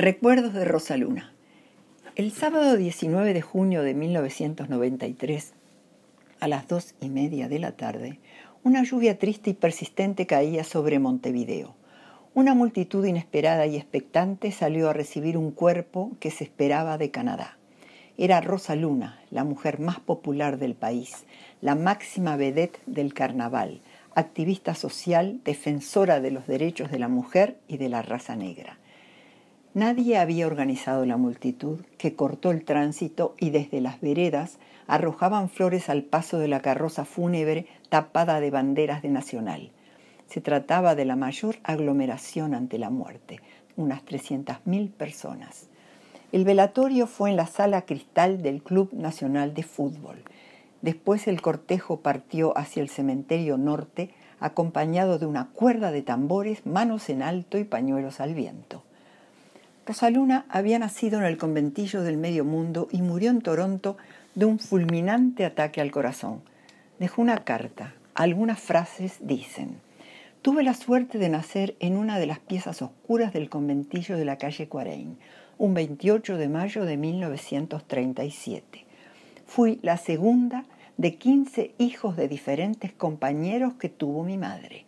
Recuerdos de Rosa Luna. El sábado 19 de junio de 1993, a las dos y media de la tarde, una lluvia triste y persistente caía sobre Montevideo. Una multitud inesperada y expectante salió a recibir un cuerpo que se esperaba de Canadá. Era Rosa Luna, la mujer más popular del país, la máxima vedette del carnaval, activista social, defensora de los derechos de la mujer y de la raza negra. Nadie había organizado la multitud, que cortó el tránsito y desde las veredas arrojaban flores al paso de la carroza fúnebre tapada de banderas de Nacional. Se trataba de la mayor aglomeración ante la muerte, unas 300.000 personas. El velatorio fue en la sala cristal del Club Nacional de Fútbol. Después el cortejo partió hacia el cementerio norte, acompañado de una cuerda de tambores, manos en alto y pañuelos al viento. Rosaluna había nacido en el conventillo del medio mundo y murió en Toronto de un fulminante ataque al corazón. Dejó una carta. Algunas frases dicen, tuve la suerte de nacer en una de las piezas oscuras del conventillo de la calle Quarein, un 28 de mayo de 1937. Fui la segunda de 15 hijos de diferentes compañeros que tuvo mi madre.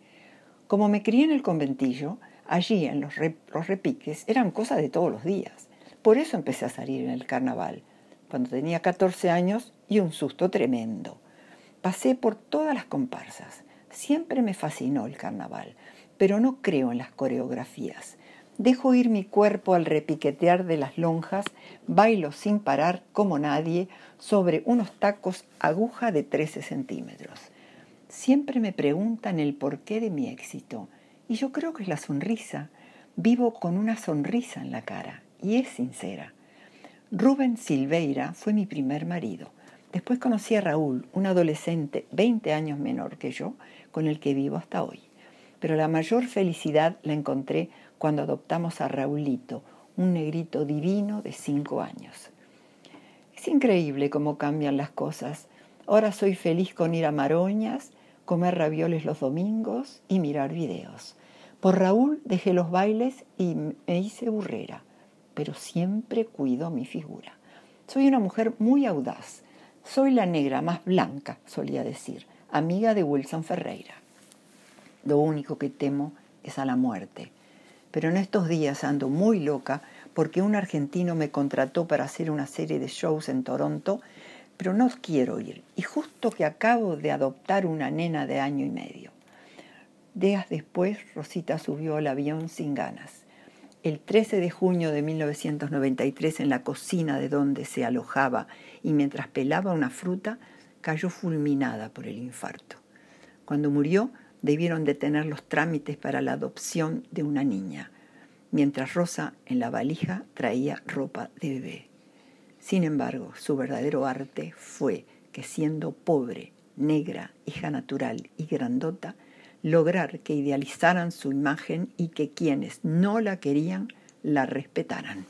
Como me crié en el conventillo, allí en los, repiques eran cosas de todos los días. Por eso empecé a salir en el carnaval, cuando tenía 14 años y un susto tremendo. Pasé por todas las comparsas. Siempre me fascinó el carnaval, pero no creo en las coreografías. Dejo ir mi cuerpo al repiquetear de las lonjas, bailo sin parar como nadie sobre unos tacos aguja de 13 centímetros. Siempre me preguntan el porqué de mi éxito y yo creo que es la sonrisa. Vivo con una sonrisa en la cara y es sincera. Rubén Silveira fue mi primer marido. Después conocí a Raúl, un adolescente 20 años menor que yo, con el que vivo hasta hoy. Pero la mayor felicidad la encontré cuando adoptamos a Raulito, un negrito divino de 5 años. Es increíble cómo cambian las cosas. Ahora soy feliz con ir a Maroñas, comer ravioles los domingos y mirar videos. Por Raúl dejé los bailes y me hice burrera, pero siempre cuido mi figura. Soy una mujer muy audaz. Soy la negra más blanca, solía decir, amiga de Wilson Ferreira. Lo único que temo es a la muerte. Pero en estos días ando muy loca porque un argentino me contrató para hacer una serie de shows en Toronto, pero no quiero ir. Y justo que acabo de adoptar una nena de año y medio. Días después, Rosita subió al avión sin ganas. El 13 de junio de 1993, en la cocina de donde se alojaba y mientras pelaba una fruta, cayó fulminada por el infarto. Cuando murió, debieron detener los trámites para la adopción de una niña, mientras Rosa en la valija traía ropa de bebé. Sin embargo, su verdadero arte fue que siendo pobre, negra, hija natural y grandota, lograr que idealizaran su imagen y que quienes no la querían la respetaran.